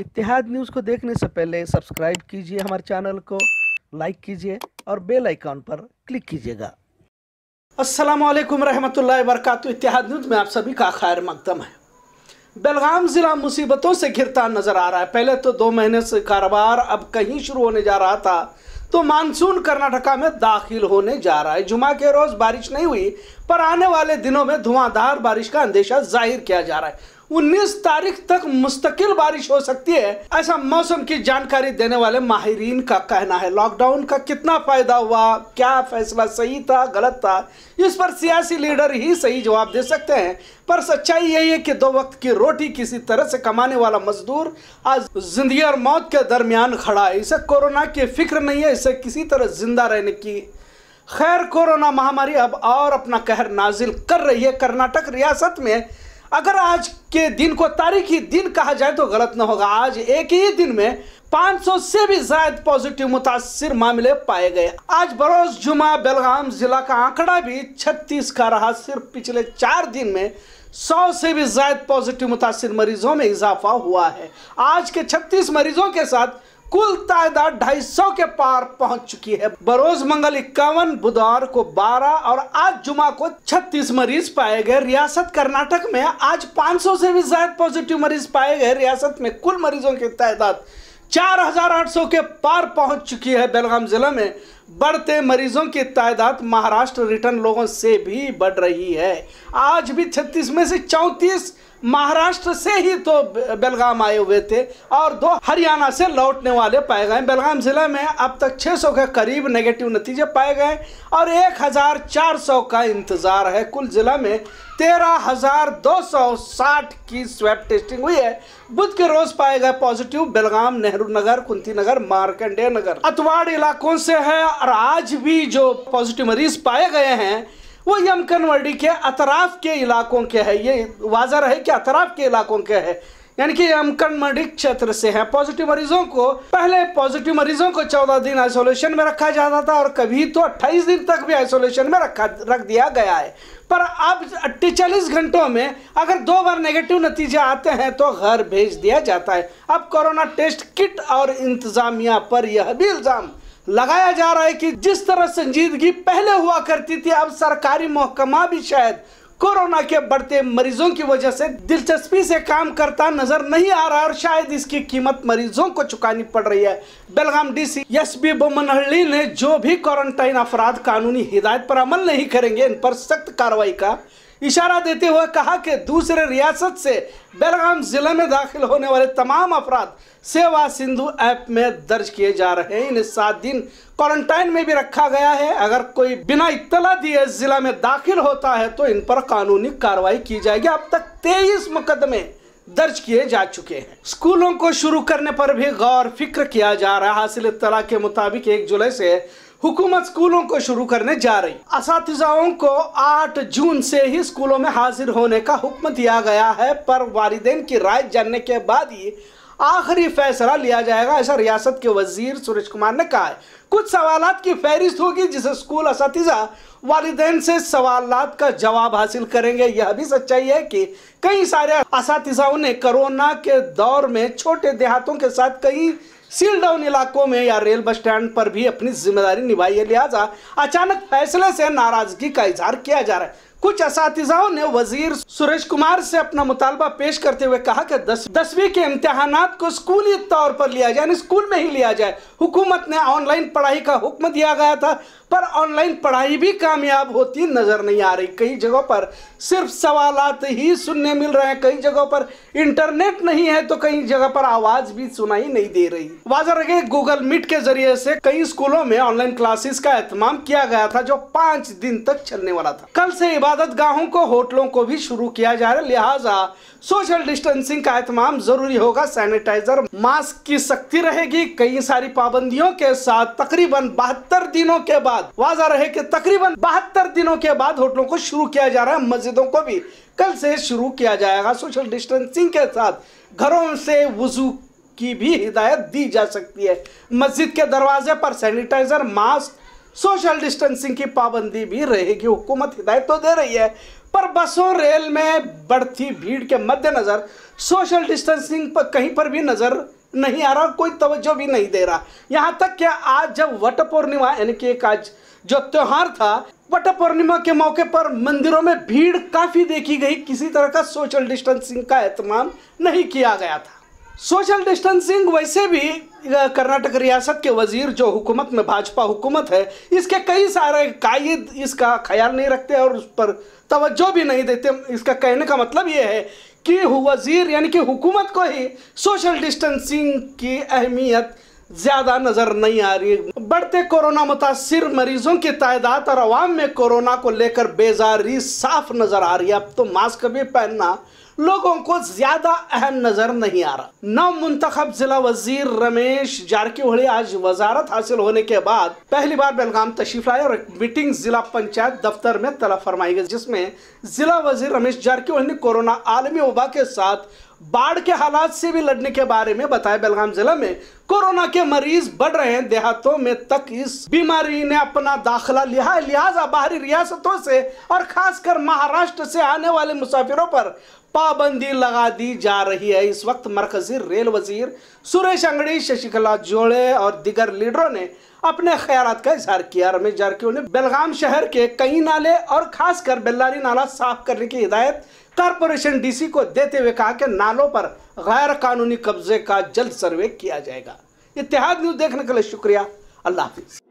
इतिहाद news को देखने से पहले सब्सक्राइब कीजिए हमारे चैनल को लाइक कीजिए और बेल आइकॉन पर क्लिक कीजिएगा अस्सलाम वालेकुम रहमतुल्लाहि वरकत इतिहाद न्यूज़ में आप सभी का खैर मकदम है बेलगाम ज़िला मुसीबतों से घिरता नज़र आ रहा है पहले तो दो महीने से कारोबार अब कहीं शुरू होने जा रहा था तो मानसून कर्नाटका में दाखिल होने जा रहा है जुमा के रोज़ बारिश नहीं हुई पर आने वाले दिनों में धुआंधार बारिश का अंदेशा जाहिर किया जा रहा है 19 तारीख तक मुस्तकिल बारिश हो सकती है ऐसा मौसम की जानकारी देने वाले माहरीन का कहना है लॉकडाउन का कितना फायदा हुआ क्या फैसला सही था गलत था इस पर सियासी लीडर ही सही जवाब दे सकते हैं पर सच्चाई यही है कि दो वक्त की रोटी किसी तरह से कमाने वाला मजदूर आज जिंदगी और मौत के दरमियान खड़ा है इसे कोरोना की फिक्र नहीं है इसे किसी तरह जिंदा रहने की खैर कोरोना महामारी अब और अपना कहर नाजिल कर रही है कर्नाटक रियासत में अगर आज के दिन को तारीखी दिन कहा जाए तो गलत ना होगा आज एक ही दिन में 500 से भी ज्यादा पॉजिटिव मुतासर मामले पाए गए आज बरोज जुमा बेलगाम जिला का आंकड़ा भी 36 का रहा सिर्फ पिछले चार दिन में 100 से भी ज्यादा पॉजिटिव मुतासर मरीजों में इजाफा हुआ है आज के 36 मरीजों के साथ कुल तादाद ढाई सौ के पार पहुंच चुकी है बरोज मंगल इक्यावन बुधवार को 12 और आज जुमा को 36 मरीज पाए गए रियासत कर्नाटक में आज 500 से भी ज्यादा पॉजिटिव मरीज पाए गए रियासत में कुल मरीजों की तादाद 4,800 के पार पहुंच चुकी है बेलगाम जिला में बढ़ते मरीजों की तादाद महाराष्ट्र रिटर्न लोगों से भी बढ़ रही है आज भी छत्तीस में से चौंतीस महाराष्ट्र से ही तो बेलगाम आए हुए थे और दो हरियाणा से लौटने वाले पाए गए बेलगाम ज़िले में अब तक 600 के करीब नेगेटिव नतीजे पाए गए और 1400 का इंतज़ार है कुल ज़िला में 13,260 की स्वैप टेस्टिंग हुई है बुध के रोज पाए गए पॉजिटिव बेलगाम नेहरू नगर कुंती नगर मार्कंडे नगर अतवाड़ इलाकों से है और आज भी जो पॉजिटिव मरीज पाए गए हैं वो यमकन कनवर्डी के अतराफ़ के इलाकों के है ये वाजा रहे कि अतराफ़ के इलाकों के है यानी कि यमकन कर्मंडी क्षेत्र से हैं पॉजिटिव मरीजों को पहले पॉजिटिव मरीजों को 14 दिन आइसोलेशन में रखा जाता था और कभी तो 28 दिन तक भी आइसोलेशन में रखा रख दिया गया है पर अब चालीस घंटों में अगर दो बार नेगेटिव नतीजे आते हैं तो घर भेज दिया जाता है अब कोरोना टेस्ट किट और इंतज़ामिया पर यह भी इल्ज़ाम लगाया जा रहा है कि जिस तरह संजीदगी पहले हुआ करती थी अब सरकारी महकमा भी शायद कोरोना के बढ़ते मरीजों की वजह से दिलचस्पी से काम करता नजर नहीं आ रहा और शायद इसकी कीमत मरीजों को चुकानी पड़ रही है Belgaum DC S B Bommanahalli ने जो भी क्वारंटाइन अफराध कानूनी हिदायत पर अमल नहीं करेंगे इन पर सख्त कार्रवाई का इशारा देते हुए कहा कि दूसरे रियासत से बेलगाम ज़िले में दाखिल होने वाले तमाम अफराद सेवा सिंधु ऐप में दर्ज किए जा रहे हैं इन्हें सात दिन क्वारंटाइन में भी रखा गया है अगर कोई बिना इतला दिए ज़िला में दाखिल होता है तो इन पर कानूनी कार्रवाई की जाएगी अब तक तेईस मुकदमे दर्ज किए जा चुके हैं स्कूलों को शुरू करने पर भी गौर फिक्र किया जा रहा है हासिल इतला के मुताबिक एक जुलाई से हुकूमत स्कूलों को शुरू करने जा रही इस को 8 जून से ही स्कूलों में हाजिर होने का हुक्म दिया गया है पर वालदेन की राय जानने के बाद ही आखिरी फैसला लिया जाएगा ऐसा रियासत के वजीर सूरज कुमार ने कहा है कुछ सवाल की फहरिस्त होगी जिसे स्कूल इस वालदेन से सवाल का जवाब हासिल करेंगे यह भी सच्चाई है कि कई सारे इसाओं ने कोरोना के दौर में छोटे देहातों के साथ कई सील डाउन इलाकों में या रेल बस स्टैंड पर भी अपनी जिम्मेदारी निभाई है लिहाजा अचानक फैसले से नाराजगी का इजहार किया जा रहा है कुछ इसाओं ने वजीर सुरेश कुमार से अपना मुतालबा पेश करते हुए कहा कि दस, दसवीं के इम्तहान को स्कूली तौर पर लिया जाए स्कूल में ही लिया जाए हुकूमत ने ऑनलाइन पढ़ाई का हुक्म दिया गया था पर ऑनलाइन पढ़ाई भी कामयाब होती नज़र नहीं आ रही कई जगहों पर सिर्फ सवाल ही सुनने मिल रहे हैं कई जगहों पर इंटरनेट नहीं है तो कई जगह पर आवाज़ भी सुनाई नहीं दे रही वाजा रखे गूगल मीट के जरिए से कई स्कूलों में ऑनलाइन क्लासेस का एहतमाम किया गया था जो पांच दिन तक चलने वाला था कल से इबाद इबादत गाहों को होटलों को भी शुरू किया जा रहा है लिहाजा सोशल डिस्टेंसिंग का एहतमाम जरूरी होगा सैनिटाइजर मास्क की सख्ती रहेगी कई सारी पाबंदियों के साथ तकरीबन बहत्तर दिनों के बाद वाजा रहे कि तकरीबन बहत्तर दिनों के बाद होटलों को शुरू किया जा रहा है मस्जिदों को भी कल से शुरू किया जाएगा सोशल डिस्टेंसिंग के साथ घरों से वजू की भी हिदायत दी जा सकती है मस्जिद के दरवाजे पर सैनिटाइजर मास्क सोशल डिस्टेंसिंग की पाबंदी भी रहेगी हुकूमत हिदायत तो दे रही है पर बसों रेल में बढ़ती भीड़ के मद्देनज़र सोशल डिस्टेंसिंग पर कहीं पर भी नज़र नहीं आ रहा कोई तवज्जो भी नहीं दे रहा यहाँ तक कि आज जब वट पूर्णिमा यानी कि एक आज जो त्यौहार था वट पूर्णिमा के मौके पर मंदिरों में भीड़ काफ़ी देखी गई किसी तरह का सोशल डिस्टेंसिंग का एहतमाम नहीं किया गया था सोशल डिस्टेंसिंग वैसे भी कर्नाटक रियासत के वजीर जो हुकूमत में भाजपा हुकूमत है इसके कई सारे कायद इसका ख्याल नहीं रखते और उस पर तवज्जो भी नहीं देते इसका कहने का मतलब ये है कि वजीर यानी कि हुकूमत को ही सोशल डिस्टेंसिंग की अहमियत ज़्यादा नज़र नहीं आ रही बढ़ते कोरोना मुतासर मरीजों की तादाद और आवाम में कोरोना को लेकर बेजारी साफ नज़र आ रही है अब तो मास्क भी पहनना लोगों को ज्यादा अहम नजर नहीं आ रहा नव मुंतब जिला वजीर रमेश जारकीहोड़ी आज वजारत हासिल होने के बाद पहली बार बेलगाम तशीफ लाए और एक मीटिंग जिला पंचायत दफ्तर में तलब फरमाई गई जिसमें जिला वजीर रमेश जारकीहोड़ी ने कोरोना आलमी वबा के साथ बाढ़ के हालात से भी लड़ने के बारे में बताया बेलगाम जिला में कोरोना के मरीज बढ़ रहे हैं देहातों में तक इस बीमारी ने अपना दाखला लिया है लिहाजा बाहरी रियासतों से और खासकर महाराष्ट्र से आने वाले मुसाफिरों पर पाबंदी लगा दी जा रही है इस वक्त मरकजी रेल वजीर सुरेश अंगड़ी शशिकला जोड़े और दिगर लीडरों ने अपने ख्याल का इजहार किया रमेश जारकी ने बेलगाम शहर के कई नाले और खासकर बेल्लारी नाला साफ करने की हिदायत कारपोरेशन डीसी को देते हुए कहा कि नालों पर गैर कानूनी कब्जे का जल्द सर्वे किया जाएगा इतिहाद न्यूज देखने के लिए शुक्रिया अल्लाह हाफिज़